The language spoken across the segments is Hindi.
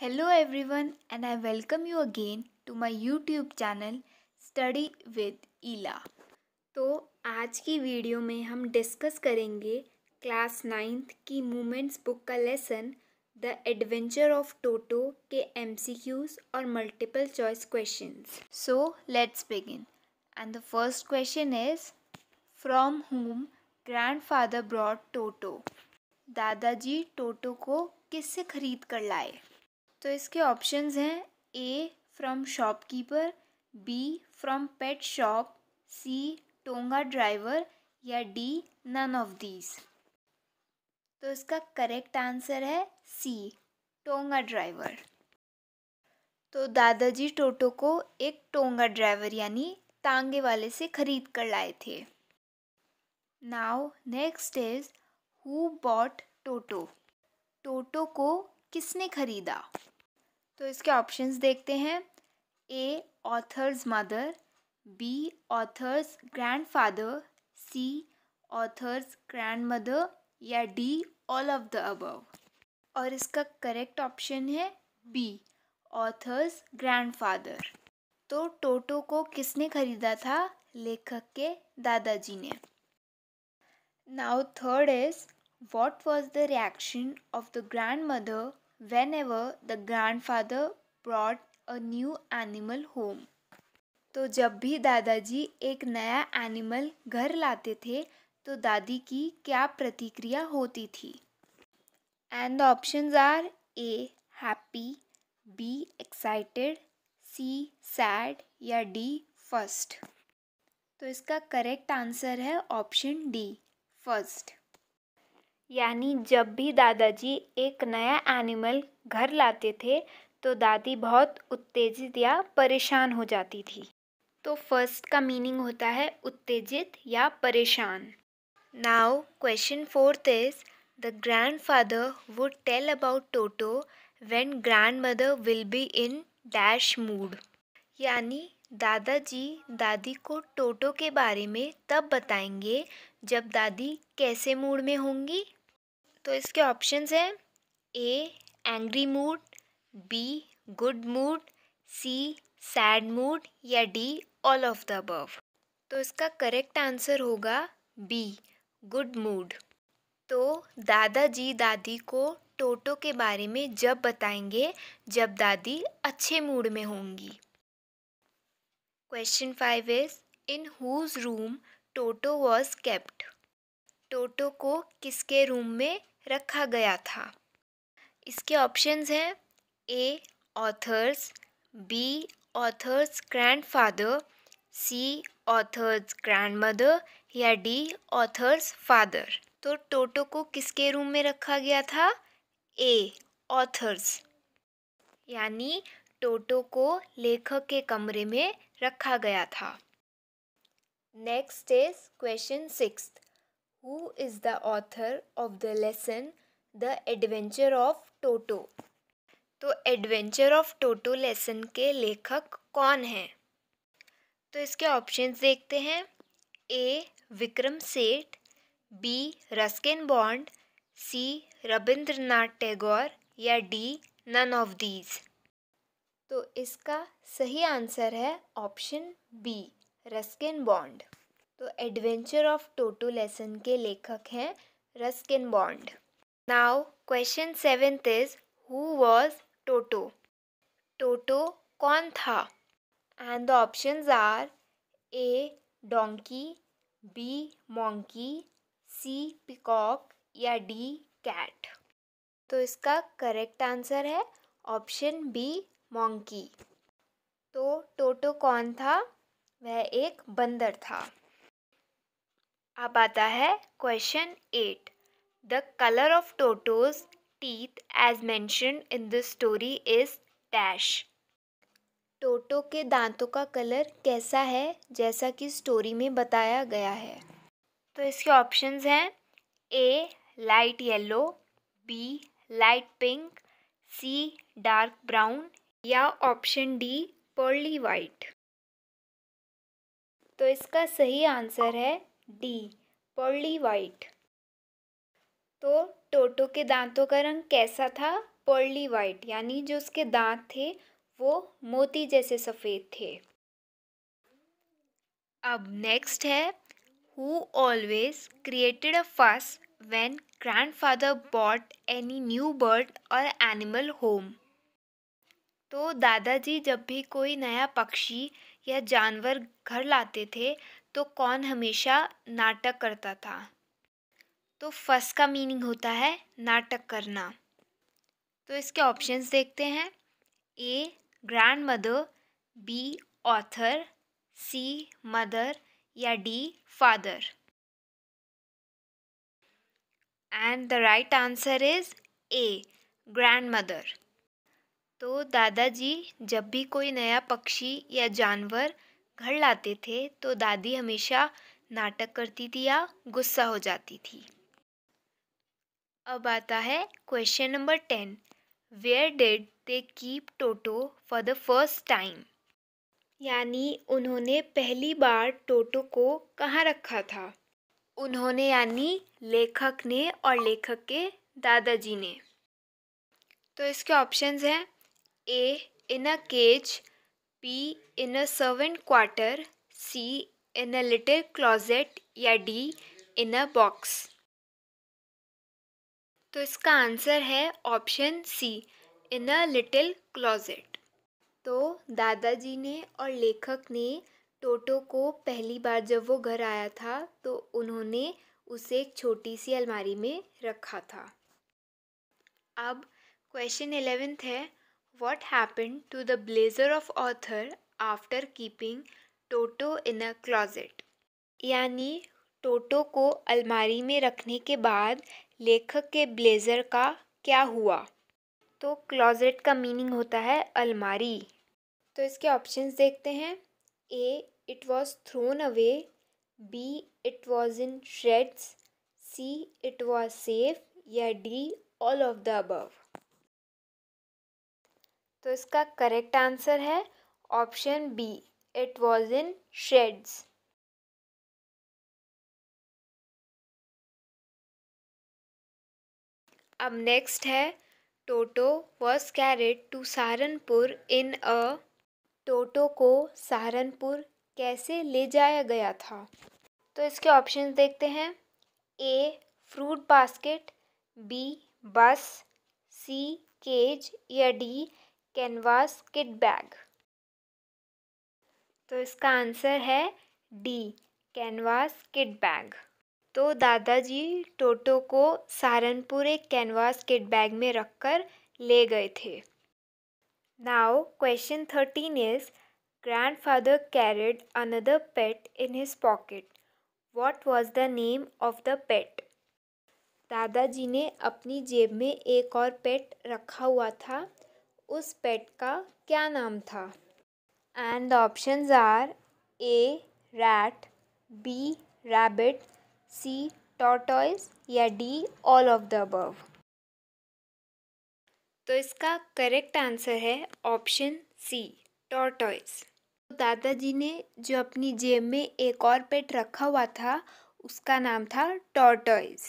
Hello everyone and I welcome you again to my YouTube channel study with Ila तो आज की वीडियो में हम डिस्कस करेंगे क्लास नाइन्थ की मूमेंट्स बुक का lesson the adventure of Toto के एमसीक्यूज और multiple choice questions. So let's begin and the first question is from whom grandfather bought Toto दादाजी टोटो को किससे खरीद कर लाए तो इसके ऑप्शंस हैं A from shopkeeper B from pet shop C tonga driver या डी नन ऑफ दीज तो इसका करेक्ट आंसर है सी टोंगा ड्राइवर तो दादाजी टोटो को एक टोंगा ड्राइवर यानी तांगे वाले से खरीद कर लाए थे now next is who bought Toto Toto को किसने खरीदा तो इसके ऑप्शंस देखते हैं A author's mother B author's grandfather C author's grandmother या D all of the above और इसका करेक्ट ऑप्शन है बी ऑथर्स ग्रैंडफादर तो टोटो को किसने खरीदा था लेखक के दादाजी ने now third is what was the reaction of the grandmother whenever the grandfather brought a new animal home. तो जब भी दादाजी एक नया एनिमल घर लाते थे तो दादी की क्या प्रतिक्रिया होती थी and option are A happy B excited C sad या डी फर्स्ट तो इसका करेक्ट आंसर है ऑप्शन डी फर्स्ट यानी जब भी दादाजी एक नया एनिमल घर लाते थे तो दादी बहुत उत्तेजित या परेशान हो जाती थी तो फर्स्ट का मीनिंग होता है उत्तेजित या परेशान now question fourth is the grandfather would tell about Toto when grandmother will be in dash mood यानी दादाजी दादी को टोटो के बारे में तब बताएंगे जब दादी कैसे मूड में होंगी तो इसके ऑप्शंस हैं A angry mood B good mood C sad mood या D all of the above तो इसका करेक्ट आंसर होगा बी गुड मूड तो दादाजी दादी को टोटो के बारे में जब बताएंगे जब दादी अच्छे मूड में होंगी question five is in whose room Toto was kept Toto को किसके रूम में रखा गया था इसके ऑप्शंस हैं A author's B author's grandfather C author's grandmother या डी ऑथर्स फादर तो टोटो को किसके रूम में रखा गया था ए ऑथर्स यानी टोटो को लेखक के कमरे में रखा गया था next is question six who is the author of the lesson The Adventure of Toto? तो एडवेंचर ऑफ टोटो लेसन के लेखक कौन हैं तो इसके ऑप्शंस देखते हैं A Vikram Seth B Ruskin Bond C Rabindranath Tagore या डी नन ऑफ दीज तो इसका सही आंसर है ऑप्शन बी रस्किन बॉन्ड तो एडवेंचर ऑफ टोटो लेसन के लेखक हैं Ruskin Bond now question seventh is who was Toto Toto कौन था and the options are A donkey B monkey C peacock या डी कैट तो इसका करेक्ट आंसर है ऑप्शन बी मोंकी तो टोटो कौन था वह एक बंदर था अब आता है question eight the colour of Toto's teeth as mentioned in this story is dash Toto के दांतों का कलर कैसा है जैसा कि स्टोरी में बताया गया है तो इसके ऑप्शंस हैं A light yellow B light pink C dark brown या ऑप्शन डी पर्ली वाइट तो इसका सही आंसर है डी पर्ली वाइट तो टोटो के दांतों का रंग कैसा था पर्ली वाइट यानी जो उसके दांत थे वो मोती जैसे सफ़ेद थे अब नेक्स्ट है who always created a fuss grandfather bought any new bird और एनिमल होम तो दादाजी जब भी कोई नया पक्षी या जानवर घर लाते थे तो कौन हमेशा नाटक करता था तो फस का मीनिंग होता है नाटक करना तो इसके ऑप्शंस देखते हैं A grandmother B author C mother या D father and the right answer is A grandmother तो दादाजी जब भी कोई नया पक्षी या जानवर घर लाते थे तो दादी हमेशा नाटक करती थी या गुस्सा हो जाती थी अब आता है question number ten where did they keep Toto for the first time यानी उन्होंने पहली बार टोटो को कहाँ रखा था उन्होंने यानी लेखक ने और लेखक के दादाजी ने तो इसके ऑप्शंस हैं A in a cage B in a servant quarter C in a little closet या डी इन अ बॉक्स तो इसका आंसर है option C in a little closet तो दादाजी ने और लेखक ने टोटो को पहली बार जब वो घर आया था तो उन्होंने उसे एक छोटी सी अलमारी में रखा था अब क्वेश्चन एलेवेंथ है What happened to the blazer of author after keeping Toto in a closet यानी टोटो को अलमारी में रखने के बाद लेखक के ब्लेज़र का क्या हुआ तो क्लॉजेट का मीनिंग होता है अलमारी तो इसके ऑप्शंस देखते हैं A it was thrown away B it was in shreds C it was safe या D all of the above तो इसका करेक्ट आंसर है option B it was in shades अब नेक्स्ट है Toto was carried to Saharanpur in a Toto को सहारनपुर कैसे ले जाया गया था तो इसके ऑप्शन देखते हैं a fruit basket B bus C cage या डी कैनवास किट बैग तो इसका आंसर है डी कैनवास किट बैग तो दादाजी टोटो को सहारनपुर एक कैनवास किट बैग में रखकर ले गए थे now question thirteen is grandfather carried another pet in his pocket what was the name of the pet दादाजी ने अपनी जेब में एक और पेट रखा हुआ था उस पेट का क्या नाम था and option are A rat B rabbit C tortoise या D all of the above तो इसका करेक्ट आंसर है ऑप्शन सी टॉटॉयज दादाजी ने जो अपनी जेब में एक और पेट रखा हुआ था उसका नाम था टॉटॉयज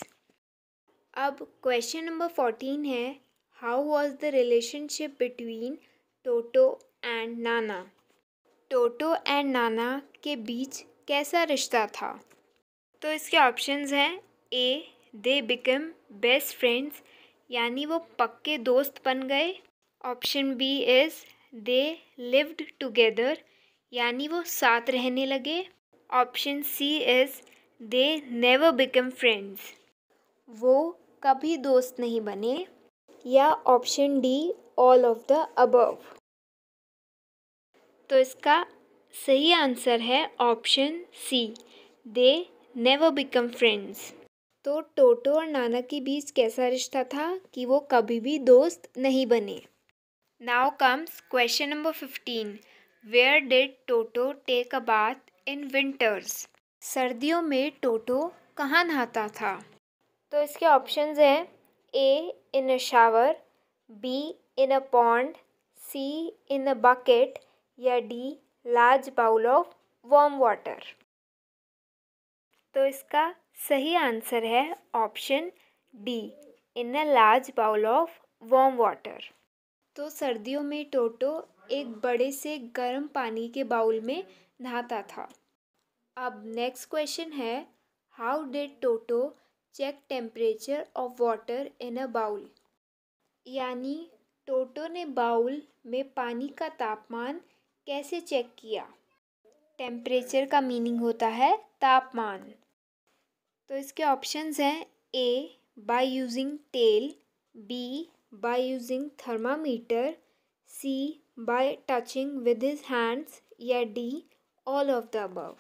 अब क्वेश्चन नंबर फोर्टीन है How was the relationship between Toto and Nana? Toto and Nana के बीच कैसा रिश्ता था तो इसके ऑप्शंस हैं A they become best friends यानी वो पक्के दोस्त बन गए option B is they lived together यानी वो साथ रहने लगे option C is they never become friends वो कभी दोस्त नहीं बने या option D all of the above तो इसका सही आंसर है option C they never become friends तो टोटो और नाना के बीच कैसा रिश्ता था कि वो कभी भी दोस्त नहीं बने now comes question number fifteen where did Toto take a bath in winters सर्दियों में टोटो कहाँ नहाता था तो इसके ऑप्शंस हैं A in a shower, B in a pond, C in a bucket या D large bowl of warm water. तो इसका सही आंसर है option D in a large bowl of warm water तो सर्दियों में टोटो एक बड़े से गर्म पानी के बाउल में नहाता था अब नेक्स्ट क्वेश्चन है how did Toto check temperature of water in a bowl यानी टोटो ने बाउल में पानी का तापमान कैसे चेक किया टेम्परेचर का मीनिंग होता है तापमान तो इसके ऑप्शंस हैं A by using tail B by using thermometer C by touching with his hands या D all of the above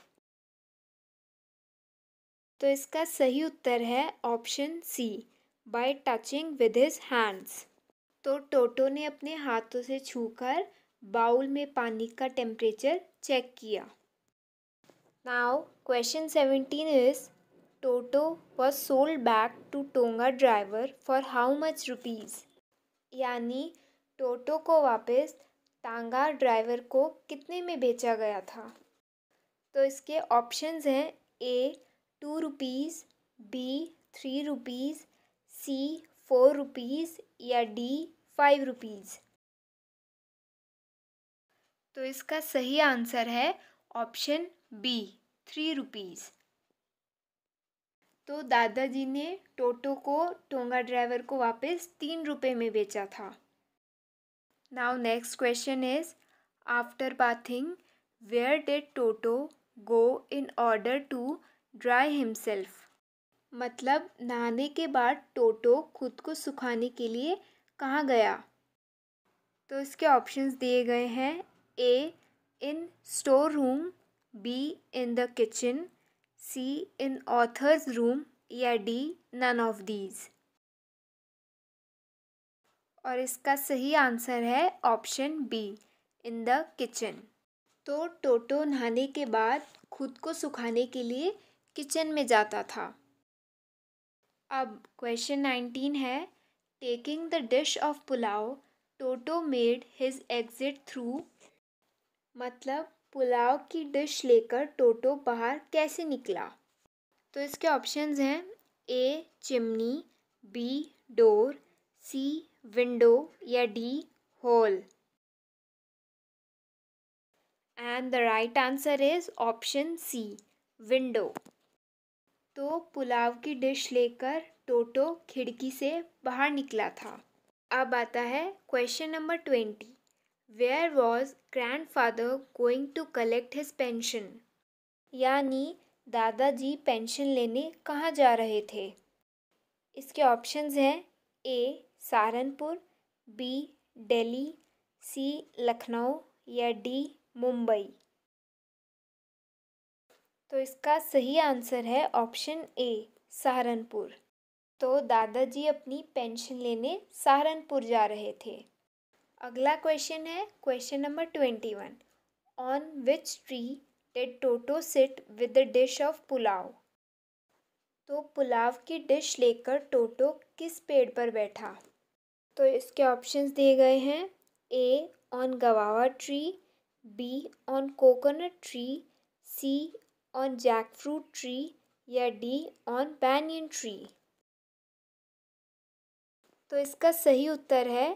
तो इसका सही उत्तर है option C by touching with his hands तो टोटो ने अपने हाथों से छूकर बाउल में पानी का टेम्परेचर चेक किया now question seventeen is Toto was sold back to tonga driver for how much rupees यानी टोटो को वापस टांगा ड्राइवर को कितने में बेचा गया था तो इसके ऑप्शंस हैं A two rupees B three rupees C four rupees या डी फाइव रुपीज़ तो इसका सही आंसर है ऑप्शन बी थ्री रुपीज़ तो दादाजी ने टोटो को टोंगा ड्राइवर को वापस तीन रुपये में बेचा था now next question is after bathing where did Toto go in order to dry himself मतलब नहाने के बाद टोटो खुद को सुखाने के लिए कहाँ गया तो इसके ऑप्शंस दिए गए हैं A in store room B in the kitchen C in author's room या डी नन ऑफ दीज और इसका सही आंसर है option B in the kitchen तो टोटो नहाने के बाद खुद को सुखाने के लिए किचन में जाता था अब क्वेश्चन नाइनटीन है taking the dish of pulao Toto made his exit through मतलब पुलाव की डिश लेकर टोटो बाहर कैसे निकला तो इसके ऑप्शंस हैं A chimney B door C window या D hole and the right answer is option C window तो पुलाव की डिश लेकर टोटो खिड़की से बाहर निकला था अब आता है question number twenty where was grandfather going to collect his pension यानी दादाजी पेंशन लेने कहाँ जा रहे थे इसके ऑप्शंस हैं A Saharanpur B Delhi C Lucknow या डी मुंबई तो इसका सही आंसर है ऑप्शन ए सहारनपुर तो दादाजी अपनी पेंशन लेने सहारनपुर जा रहे थे अगला क्वेश्चन है question number twenty one on which tree did Toto sit with the dish of pulao तो पुलाव की डिश लेकर टोटो किस पेड़ पर बैठा तो इसके ऑप्शंस दिए गए हैं A on guava tree B on coconut tree C jackfruit tree या डी ऑन बैनियन ट्री तो इसका सही उत्तर है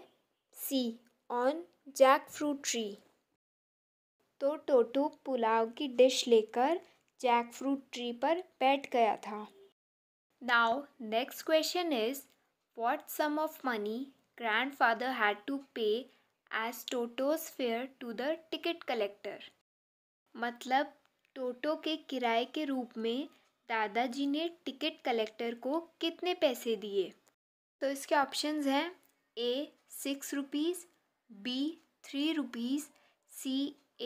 C on jackfruit tree तो टोटू पुलाव की डिश लेकर जैक फ्रूट ट्री पर बैठ गया था now next question is what sum of money grandfather had to pay as Toto's fare to the ticket collector मतलब टोटो के किराए के रूप में दादाजी ने टिकट कलेक्टर को कितने पैसे दिए तो इसके ऑप्शंस हैं A six rupees B three rupees C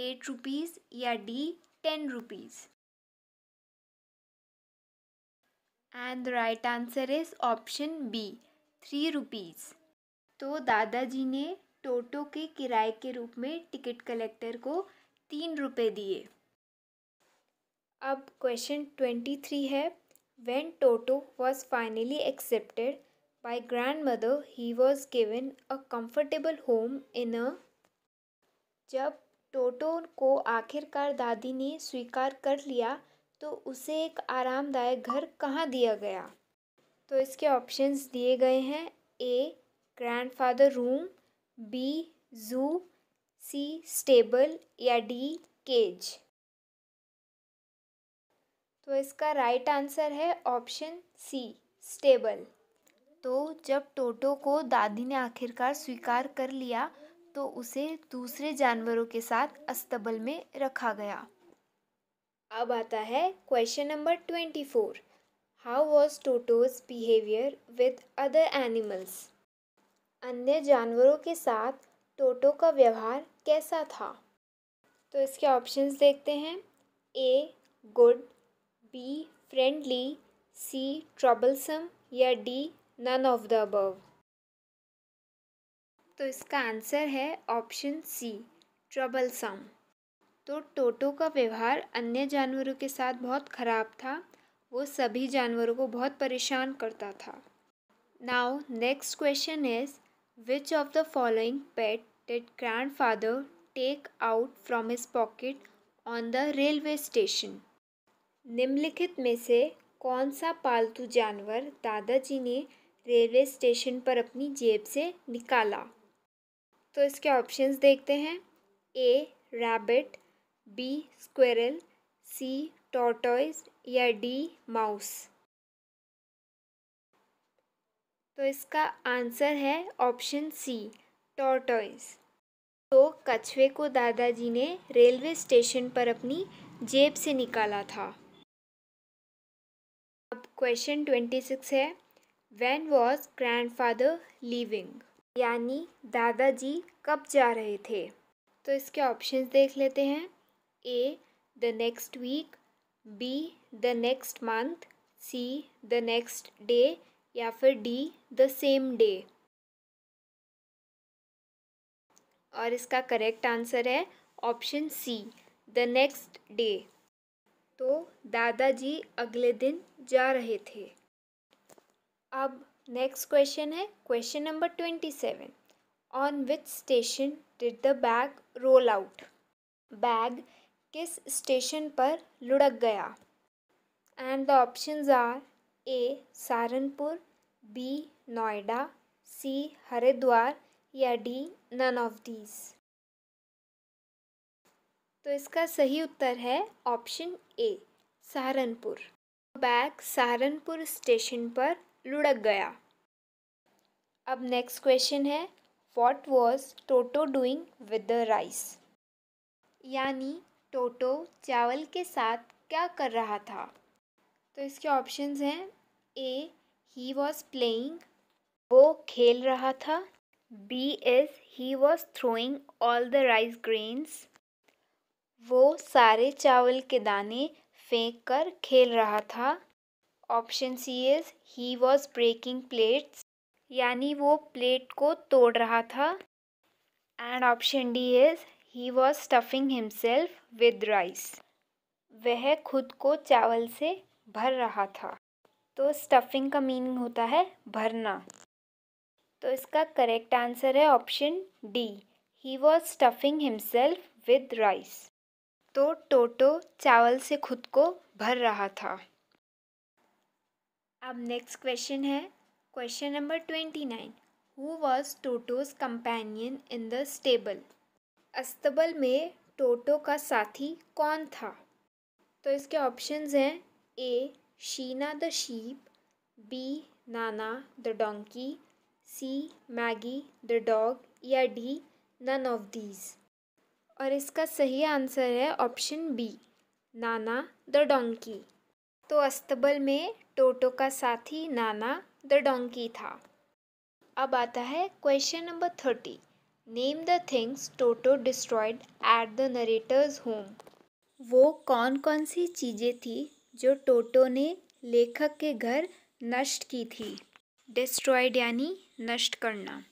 eight rupees या D ten rupees and right answer is option B three rupees तो दादाजी ने टोटो के किराए के रूप में टिकट कलेक्टर को तीन रुपये दिए अब क्वेश्चन ट्वेंटी थ्री है Toto was finally accepted by grandmother he was given a comfortable home in a जब टोटो को आखिरकार दादी ने स्वीकार कर लिया तो उसे एक आरामदायक घर कहाँ दिया गया तो इसके ऑप्शंस दिए गए हैं ए grandfather room B zoo C stable या डी केज तो इसका राइट आंसर है ऑप्शन सी स्टेबल तो जब टोटो को दादी ने आखिरकार स्वीकार कर लिया तो उसे दूसरे जानवरों के साथ अस्तबल में रखा गया अब आता है question number twenty four how was Toto's behaviour with other animals अन्य जानवरों के साथ टोटो का व्यवहार कैसा था तो इसके ऑप्शंस देखते हैं A good B friendly C troublesome या D none of the above तो इसका आंसर है ऑप्शन सी ट्रबलसम तो टोटो का व्यवहार अन्य जानवरों के साथ बहुत ख़राब था वो सभी जानवरों को बहुत परेशान करता था now next question is which of the following pet did grandfather take out from his pocket on the railway station निम्नलिखित में से कौन सा पालतू जानवर दादाजी ने रेलवे स्टेशन पर अपनी जेब से निकाला तो इसके ऑप्शंस देखते हैं A rabbit B squirrel C tortoise या डी माउस तो इसका आंसर है ऑप्शन सी टॉटॉयज तो कछुए को दादाजी ने रेलवे स्टेशन पर अपनी जेब से निकाला था क्वेश्चन ट्वेंटी सिक्स है when was grandfather leaving यानी दादाजी कब जा रहे थे तो इसके ऑप्शन देख लेते हैं A the next week B the next month C the next day या फिर डी द सेम डे और इसका करेक्ट आंसर है option C the next day तो दादाजी अगले दिन जा रहे थे अब नेक्स्ट क्वेश्चन है question number twenty seven on which station did the bag roll out bag किस स्टेशन पर लुढ़क गया and the options are A Saharanpur B Noida सी हरिद्वार या डी नन ऑफ दीज तो इसका सही उत्तर है option A Saharanpur bag Saharanpur station पर लुढ़क गया अब नेक्स्ट क्वेश्चन है what was Toto doing with the rice यानी टोटो चावल के साथ क्या कर रहा था तो इसके ऑप्शंस हैं ए ही वॉज प्लेइंग वो खेल रहा था B is he was throwing all the rice grains वो सारे चावल के दाने फेंक कर खेल रहा था option C is he was breaking plates यानी वो प्लेट को तोड़ रहा था and option D is he was stuffing himself with rice वह खुद को चावल से भर रहा था तो स्टफिंग का मीनिंग होता है भरना तो इसका करेक्ट आंसर है option D he was stuffing himself with rice तो टोटो चावल से खुद को भर रहा था अब नेक्स्ट क्वेश्चन है question number twenty nine who was Toto's companion in the stable अस्तबल में टोटो का साथी कौन था तो इसके ऑप्शंस हैं A Sheena the sheep B Nana the donkey C Maggie the dog या डी नन ऑफ दीज और इसका सही आंसर है option B Nana the donkey तो अस्तबल में टोटो का साथी नाना द डोंकी था अब आता है question number thirty name the things Toto destroyed at the narrator's home वो कौन कौन सी चीज़ें थी जो टोटो ने लेखक के घर नष्ट की थी डिस्ट्रॉयड यानी नष्ट करना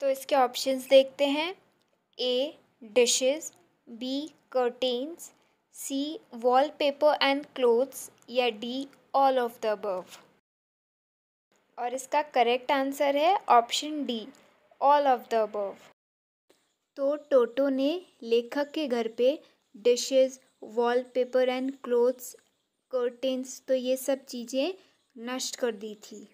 तो इसके ऑप्शंस देखते हैं ए dishes b curtains c wallpaper and clothes या d all of the above और इसका करेक्ट आंसर है option D all of the above तो टोटो ने लेखक के घर पे dishes wallpaper and clothes curtains तो ये सब चीज़ें नष्ट कर दी थी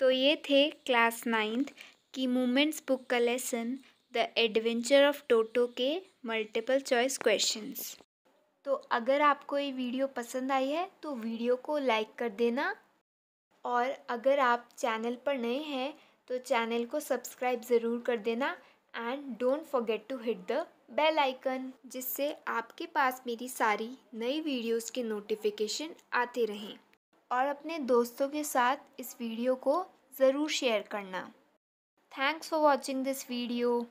तो ये थे क्लास नाइन्थ की मूमेंट्स बुक का lesson the adventure of Toto के मल्टीपल चॉइस क्वेश्चंस तो अगर आपको ये वीडियो पसंद आई है तो वीडियो को लाइक कर देना और अगर आप चैनल पर नए हैं तो चैनल को सब्सक्राइब ज़रूर कर देना and don't forget to hit the bell icon जिससे आपके पास मेरी सारी नई वीडियोस के नोटिफिकेशन आते रहें और अपने दोस्तों के साथ इस वीडियो को ज़रूर शेयर करना thanks for watching this video